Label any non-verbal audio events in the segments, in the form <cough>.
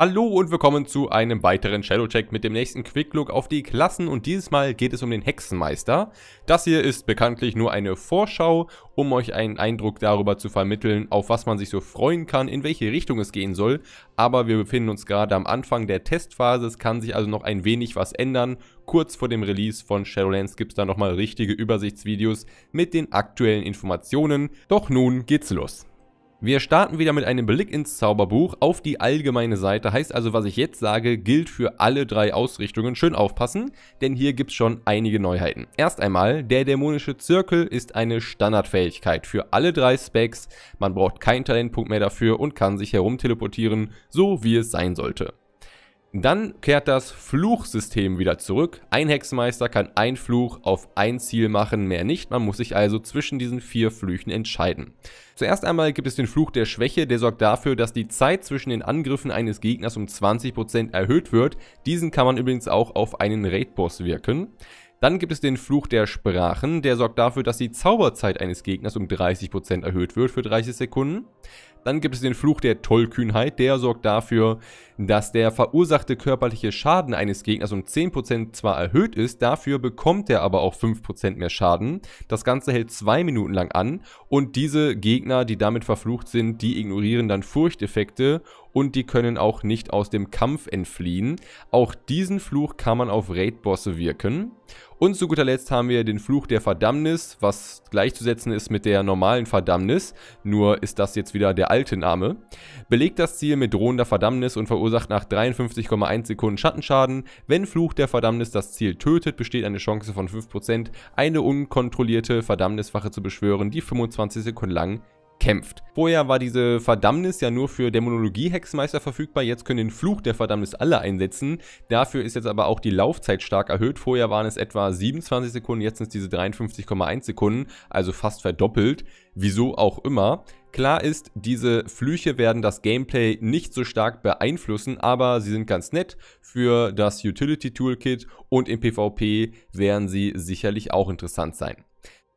Hallo und willkommen zu einem weiteren Shadow Check mit dem nächsten Quick Look auf die Klassen und dieses Mal geht es um den Hexenmeister. Das hier ist bekanntlich nur eine Vorschau, um euch einen Eindruck darüber zu vermitteln, auf was man sich so freuen kann, in welche Richtung es gehen soll, aber wir befinden uns gerade am Anfang der Testphase, es kann sich also noch ein wenig was ändern. Kurz vor dem Release von Shadowlands gibt es da nochmal richtige Übersichtsvideos mit den aktuellen Informationen, doch nun geht's los. Wir starten wieder mit einem Blick ins Zauberbuch auf die allgemeine Seite. Heißt also, was ich jetzt sage, gilt für alle drei Ausrichtungen. Schön aufpassen, denn hier gibt es schon einige Neuheiten. Erst einmal, der dämonische Zirkel ist eine Standardfähigkeit für alle drei Specs. Man braucht keinen Talentpunkt mehr dafür und kann sich herumteleportieren, so wie es sein sollte. Dann kehrt das Fluchsystem wieder zurück. Ein Hexenmeister kann ein Fluch auf ein Ziel machen, mehr nicht. Man muss sich also zwischen diesen vier Flüchen entscheiden. Zuerst einmal gibt es den Fluch der Schwäche, der sorgt dafür, dass die Zeit zwischen den Angriffen eines Gegners um 20% erhöht wird. Diesen kann man übrigens auch auf einen Raid-Boss wirken. Dann gibt es den Fluch der Sprachen, der sorgt dafür, dass die Zauberzeit eines Gegners um 30% erhöht wird für 30 Sekunden. Dann gibt es den Fluch der Tollkühnheit, der sorgt dafür, dass der verursachte körperliche Schaden eines Gegners um 10% zwar erhöht ist, dafür bekommt er aber auch 5% mehr Schaden. Das Ganze hält 2 Minuten lang an und diese Gegner, die damit verflucht sind, die ignorieren dann Furchteffekte und die können auch nicht aus dem Kampf entfliehen. Auch diesen Fluch kann man auf Raid-Bosse wirken. Und zu guter Letzt haben wir den Fluch der Verdammnis, was gleichzusetzen ist mit der normalen Verdammnis, nur ist das jetzt wieder der alte Name. Belegt das Ziel mit drohender Verdammnis und verursacht nach 53,1 Sekunden Schattenschaden. Wenn Fluch der Verdammnis das Ziel tötet, besteht eine Chance von 5%, eine unkontrollierte Verdammniswache zu beschwören, die 25 Sekunden lang kämpft. Vorher war diese Verdammnis ja nur für Dämonologie-Hexenmeister verfügbar, jetzt können den Fluch der Verdammnis alle einsetzen. Dafür ist jetzt aber auch die Laufzeit stark erhöht. Vorher waren es etwa 27 Sekunden, jetzt sind es diese 53,1 Sekunden, also fast verdoppelt. Wieso auch immer. Klar ist, diese Flüche werden das Gameplay nicht so stark beeinflussen, aber sie sind ganz nett für das Utility Toolkit und im PvP werden sie sicherlich auch interessant sein.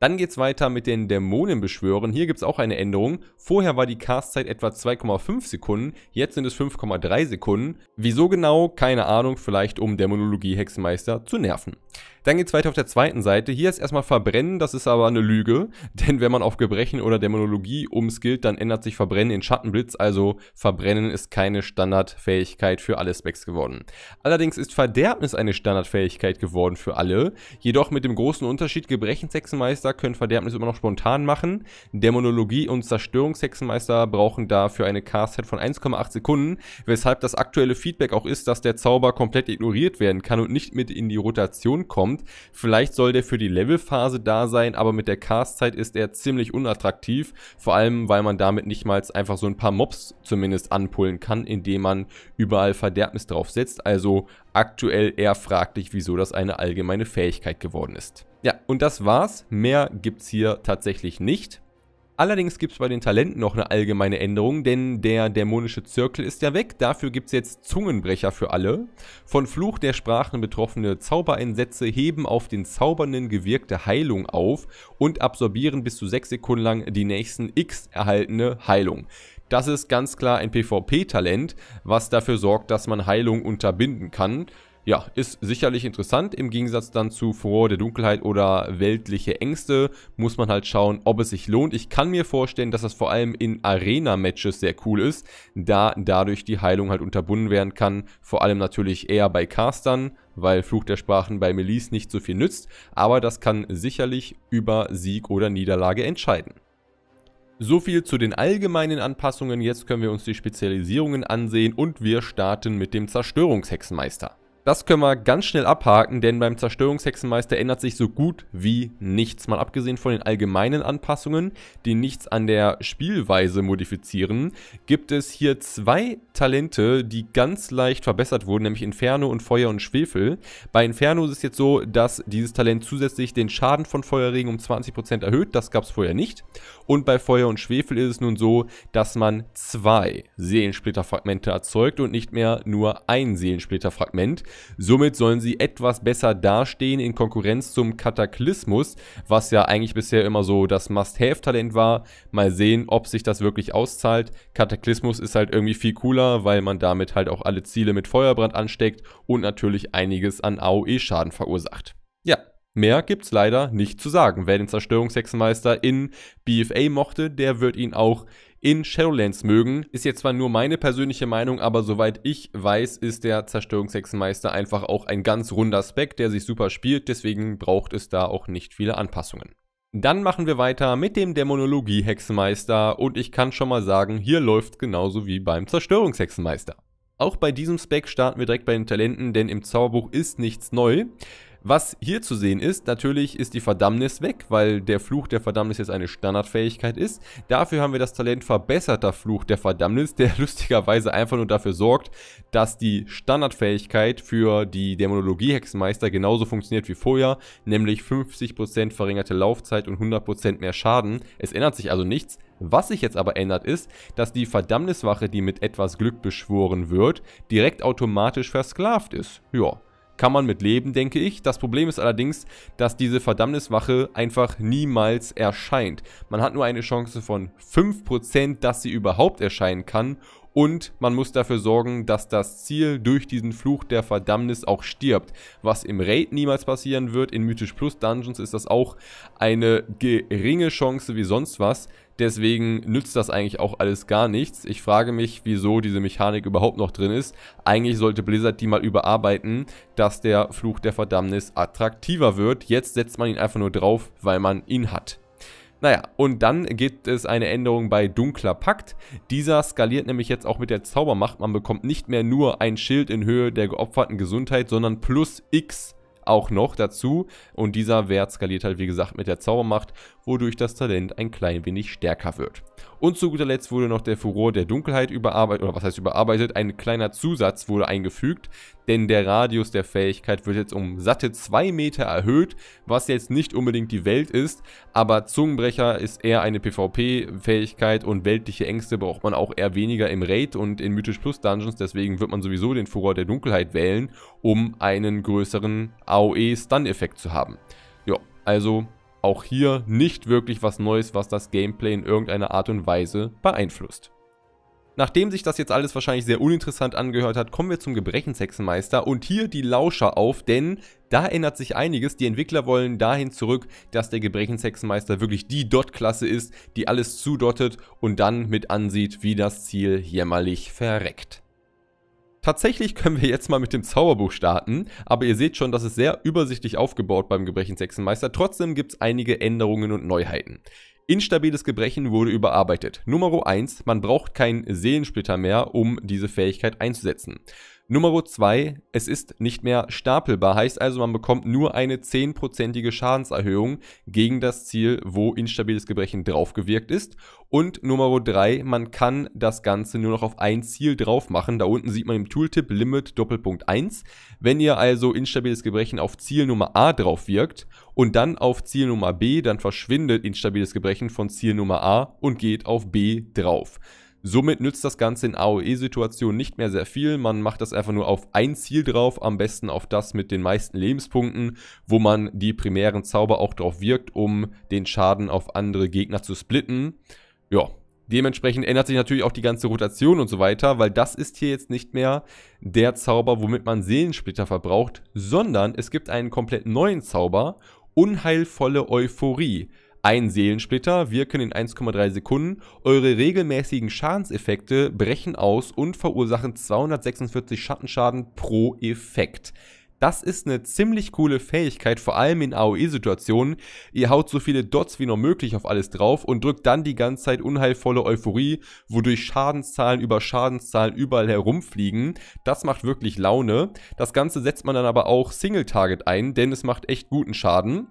Dann geht es weiter mit den Dämonenbeschwören. Hier gibt es auch eine Änderung. Vorher war die Castzeit etwa 2,5 Sekunden, jetzt sind es 5,3 Sekunden. Wieso genau? Keine Ahnung, vielleicht um Dämonologie Hexenmeister zu nerven. Dann geht es weiter auf der zweiten Seite. Hier ist erstmal Verbrennen, das ist aber eine Lüge, <laughs> denn wenn man auf Gebrechen oder Dämonologie umskillt, dann ändert sich Verbrennen in Schattenblitz, also Verbrennen ist keine Standardfähigkeit für alle Specs geworden. Allerdings ist Verderbnis eine Standardfähigkeit geworden für alle, jedoch mit dem großen Unterschied Gebrechens Hexenmeister Mörder können Verderbnis immer noch spontan machen. Dämonologie und Zerstörungshexenmeister brauchen dafür eine Cast-Head von 1,8 Sekunden, weshalb das aktuelle Feedback auch ist, dass der Zauber komplett ignoriert werden kann und nicht mit in die Rotation kommt. Vielleicht soll der für die Levelphase da sein, aber mit der Cast-Zeit ist er ziemlich unattraktiv, vor allem weil man damit nicht mal einfach so ein paar Mobs zumindest anpullen kann, indem man überall Verderbnis draufsetzt. Also aktuell eher fraglich, wieso das eine allgemeine Fähigkeit geworden ist. Ja, und das war's. Mehr gibt's hier tatsächlich nicht. Allerdings gibt es bei den Talenten noch eine allgemeine Änderung, denn der dämonische Zirkel ist ja weg, dafür gibt es jetzt Zungenbrecher für alle. Von Fluch der Sprachen betroffene Zaubereinsätze heben auf den Zaubernden gewirkte Heilung auf und absorbieren bis zu 6 Sekunden lang die nächsten X erhaltene Heilung. Das ist ganz klar ein PvP-Talent, was dafür sorgt, dass man Heilung unterbinden kann ja, ist sicherlich interessant. Im Gegensatz dann zu Furore der Dunkelheit oder weltliche Ängste muss man halt schauen, ob es sich lohnt. Ich kann mir vorstellen, dass das vor allem in Arena-Matches sehr cool ist, da dadurch die Heilung halt unterbunden werden kann. Vor allem natürlich eher bei Castern, weil Fluch der Sprachen bei Melis nicht so viel nützt. Aber das kann sicherlich über Sieg oder Niederlage entscheiden. So viel zu den allgemeinen Anpassungen, jetzt können wir uns die Spezialisierungen ansehen und wir starten mit dem Zerstörungshexenmeister. Das können wir ganz schnell abhaken, denn beim Zerstörungshexenmeister ändert sich so gut wie nichts. Mal abgesehen von den allgemeinen Anpassungen, die nichts an der Spielweise modifizieren, gibt es hier zwei Talente, die ganz leicht verbessert wurden, nämlich Inferno und Feuer und Schwefel. Bei Inferno ist es jetzt so, dass dieses Talent zusätzlich den Schaden von Feuerregen um 20% erhöht, das gab es vorher nicht. Und bei Feuer und Schwefel ist es nun so, dass man zwei Seelensplitterfragmente erzeugt und nicht mehr nur ein Seelensplitterfragment. Somit sollen sie etwas besser dastehen in Konkurrenz zum Kataklysmus, was ja eigentlich bisher immer so das Must-Have-Talent war. Mal sehen, ob sich das wirklich auszahlt. Kataklysmus ist halt irgendwie viel cooler, weil man damit halt auch alle Ziele mit Feuerbrand ansteckt und natürlich einiges an AOE-Schaden verursacht. Ja, Mehr gibt's leider nicht zu sagen. Wer den Zerstörungshexenmeister in BFA mochte, der wird ihn auch in Shadowlands mögen. Ist jetzt zwar nur meine persönliche Meinung, aber soweit ich weiß, ist der Zerstörungshexenmeister einfach auch ein ganz runder Speck, der sich super spielt, deswegen braucht es da auch nicht viele Anpassungen. Dann machen wir weiter mit dem Dämonologie-Hexenmeister und ich kann schon mal sagen, hier läuft genauso wie beim Zerstörungshexenmeister. Auch bei diesem Speck starten wir direkt bei den Talenten, denn im Zauberbuch ist nichts neu. Was hier zu sehen ist, natürlich ist die Verdammnis weg, weil der Fluch der Verdammnis jetzt eine Standardfähigkeit ist. Dafür haben wir das Talent verbesserter Fluch der Verdammnis, der <laughs> lustigerweise einfach nur dafür sorgt, dass die Standardfähigkeit für die Dämonologie-Hexenmeister genauso funktioniert wie vorher, nämlich 50% verringerte Laufzeit und 100% mehr Schaden. Es ändert sich also nichts, was sich jetzt aber ändert ist, dass die Verdammniswache, die mit etwas Glück beschworen wird, direkt automatisch versklavt ist. Ja, kann man mit leben, denke ich. Das Problem ist allerdings, dass diese Verdammniswache einfach niemals erscheint. Man hat nur eine Chance von 5%, dass sie überhaupt erscheinen kann und man muss dafür sorgen, dass das Ziel durch diesen Fluch der Verdammnis auch stirbt. Was im Raid niemals passieren wird, in Mythisch Plus Dungeons ist das auch eine geringe Chance wie sonst was. Deswegen nützt das eigentlich auch alles gar nichts. Ich frage mich, wieso diese Mechanik überhaupt noch drin ist. Eigentlich sollte Blizzard die mal überarbeiten, dass der Fluch der Verdammnis attraktiver wird. Jetzt setzt man ihn einfach nur drauf, weil man ihn hat. Naja, und dann gibt es eine Änderung bei Dunkler Pakt. Dieser skaliert nämlich jetzt auch mit der Zaubermacht. Man bekommt nicht mehr nur ein Schild in Höhe der geopferten Gesundheit, sondern plus X auch noch dazu. Und dieser Wert skaliert halt, wie gesagt, mit der Zaubermacht wodurch das Talent ein klein wenig stärker wird. Und zu guter Letzt wurde noch der Furor der Dunkelheit überarbeitet, oder was heißt überarbeitet, ein kleiner Zusatz wurde eingefügt, denn der Radius der Fähigkeit wird jetzt um satte 2 Meter erhöht, was jetzt nicht unbedingt die Welt ist, aber Zungenbrecher ist eher eine PvP-Fähigkeit und weltliche Ängste braucht man auch eher weniger im Raid und in Mythisch Plus Dungeons, deswegen wird man sowieso den Furor der Dunkelheit wählen, um einen größeren AOE-Stun-Effekt zu haben. Ja, also auch hier nicht wirklich was Neues, was das Gameplay in irgendeiner Art und Weise beeinflusst. Nachdem sich das jetzt alles wahrscheinlich sehr uninteressant angehört hat, kommen wir zum Gebrechensexenmeister und hier die Lauscher auf, denn da ändert sich einiges. Die Entwickler wollen dahin zurück, dass der Gebrechensexenmeister wirklich die Dot-Klasse ist, die alles zudottet und dann mit ansieht, wie das Ziel jämmerlich verreckt. Tatsächlich können wir jetzt mal mit dem Zauberbuch starten, aber ihr seht schon, das ist sehr übersichtlich aufgebaut beim Gebrechen Sechsenmeister. Trotzdem gibt es einige Änderungen und Neuheiten. Instabiles Gebrechen wurde überarbeitet. Nummer 1, man braucht keinen Seelensplitter mehr, um diese Fähigkeit einzusetzen. Nummer 2, es ist nicht mehr stapelbar, heißt also, man bekommt nur eine 10%ige Schadenserhöhung gegen das Ziel, wo instabiles Gebrechen draufgewirkt ist. Und Nummer 3, man kann das Ganze nur noch auf ein Ziel drauf machen. Da unten sieht man im Tooltip Limit Doppelpunkt 1. Wenn ihr also instabiles Gebrechen auf Ziel Nummer A drauf wirkt und dann auf Ziel Nummer B, dann verschwindet instabiles Gebrechen von Ziel Nummer A und geht auf B drauf. Somit nützt das Ganze in AOE-Situationen nicht mehr sehr viel. Man macht das einfach nur auf ein Ziel drauf, am besten auf das mit den meisten Lebenspunkten, wo man die primären Zauber auch drauf wirkt, um den Schaden auf andere Gegner zu splitten. Ja, Dementsprechend ändert sich natürlich auch die ganze Rotation und so weiter, weil das ist hier jetzt nicht mehr der Zauber, womit man Seelensplitter verbraucht, sondern es gibt einen komplett neuen Zauber, unheilvolle Euphorie. Ein Seelensplitter wirken in 1,3 Sekunden, eure regelmäßigen Schadenseffekte brechen aus und verursachen 246 Schattenschaden pro Effekt. Das ist eine ziemlich coole Fähigkeit, vor allem in AOE-Situationen. Ihr haut so viele Dots wie nur möglich auf alles drauf und drückt dann die ganze Zeit unheilvolle Euphorie, wodurch Schadenszahlen über Schadenszahlen überall herumfliegen. Das macht wirklich Laune. Das Ganze setzt man dann aber auch Single-Target ein, denn es macht echt guten Schaden.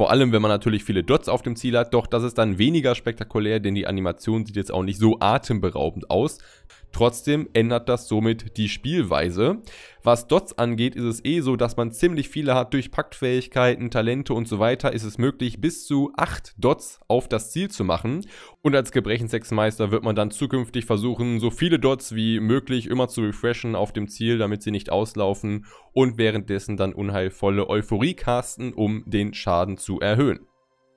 Vor allem, wenn man natürlich viele Dots auf dem Ziel hat, doch das ist dann weniger spektakulär, denn die Animation sieht jetzt auch nicht so atemberaubend aus. Trotzdem ändert das somit die Spielweise. Was Dots angeht, ist es eh so, dass man ziemlich viele hat. Durch Paktfähigkeiten, Talente und so weiter ist es möglich, bis zu 8 Dots auf das Ziel zu machen. Und als Gebrechensexmeister wird man dann zukünftig versuchen, so viele Dots wie möglich immer zu refreshen auf dem Ziel, damit sie nicht auslaufen und währenddessen dann unheilvolle Euphorie casten, um den Schaden zu erhöhen.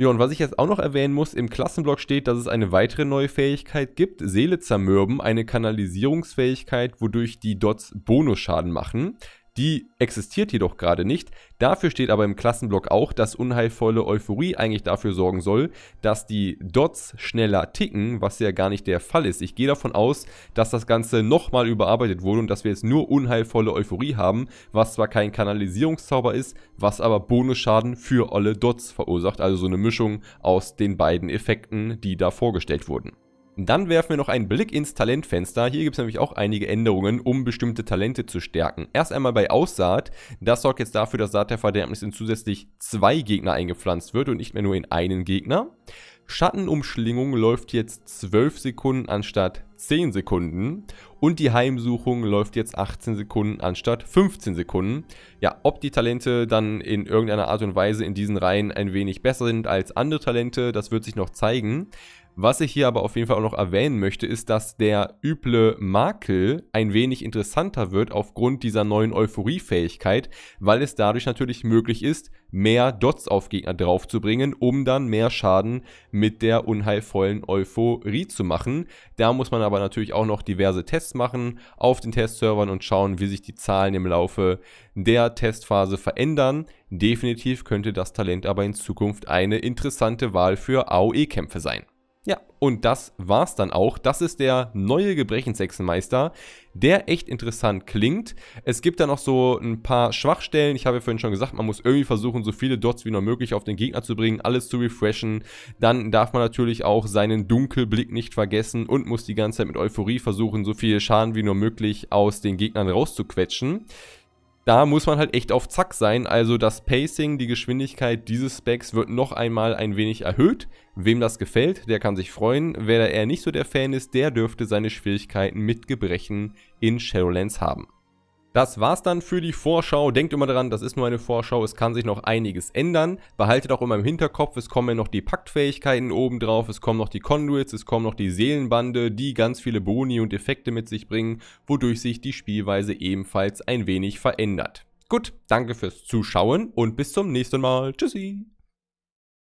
Ja, und was ich jetzt auch noch erwähnen muss, im Klassenblock steht, dass es eine weitere neue Fähigkeit gibt, Seele zermürben, eine Kanalisierungsfähigkeit, wodurch die Dots Bonusschaden machen. Die existiert jedoch gerade nicht. Dafür steht aber im Klassenblock auch, dass unheilvolle Euphorie eigentlich dafür sorgen soll, dass die Dots schneller ticken, was ja gar nicht der Fall ist. Ich gehe davon aus, dass das Ganze nochmal überarbeitet wurde und dass wir jetzt nur unheilvolle Euphorie haben, was zwar kein Kanalisierungszauber ist, was aber Bonusschaden für alle Dots verursacht. Also so eine Mischung aus den beiden Effekten, die da vorgestellt wurden. Dann werfen wir noch einen Blick ins Talentfenster. Hier gibt es nämlich auch einige Änderungen, um bestimmte Talente zu stärken. Erst einmal bei Aussaat. Das sorgt jetzt dafür, dass Saat der Verderbnis in zusätzlich zwei Gegner eingepflanzt wird und nicht mehr nur in einen Gegner. Schattenumschlingung läuft jetzt 12 Sekunden anstatt 10 Sekunden und die Heimsuchung läuft jetzt 18 Sekunden anstatt 15 Sekunden. Ja, ob die Talente dann in irgendeiner Art und Weise in diesen Reihen ein wenig besser sind als andere Talente, das wird sich noch zeigen. Was ich hier aber auf jeden Fall auch noch erwähnen möchte, ist, dass der üble Makel ein wenig interessanter wird aufgrund dieser neuen Euphoriefähigkeit, weil es dadurch natürlich möglich ist, mehr Dots auf Gegner draufzubringen, um dann mehr Schaden mit der unheilvollen Euphorie zu machen. Da muss man aber natürlich auch noch diverse Tests machen auf den Testservern und schauen, wie sich die Zahlen im Laufe der Testphase verändern. Definitiv könnte das Talent aber in Zukunft eine interessante Wahl für AOE-Kämpfe sein. Und das war's dann auch. Das ist der neue Gebrechensechsenmeister, der echt interessant klingt. Es gibt da noch so ein paar Schwachstellen. Ich habe ja vorhin schon gesagt, man muss irgendwie versuchen, so viele Dots wie nur möglich auf den Gegner zu bringen, alles zu refreshen. Dann darf man natürlich auch seinen Dunkelblick nicht vergessen und muss die ganze Zeit mit Euphorie versuchen, so viel Schaden wie nur möglich aus den Gegnern rauszuquetschen da muss man halt echt auf Zack sein. Also das Pacing, die Geschwindigkeit dieses Specs wird noch einmal ein wenig erhöht. Wem das gefällt, der kann sich freuen. Wer da eher nicht so der Fan ist, der dürfte seine Schwierigkeiten mit Gebrechen in Shadowlands haben. Das war's dann für die Vorschau. Denkt immer daran, das ist nur eine Vorschau, es kann sich noch einiges ändern. Behaltet auch immer im Hinterkopf, es kommen noch die Paktfähigkeiten oben drauf, es kommen noch die Conduits, es kommen noch die Seelenbande, die ganz viele Boni und Effekte mit sich bringen, wodurch sich die Spielweise ebenfalls ein wenig verändert. Gut, danke fürs Zuschauen und bis zum nächsten Mal. Tschüssi!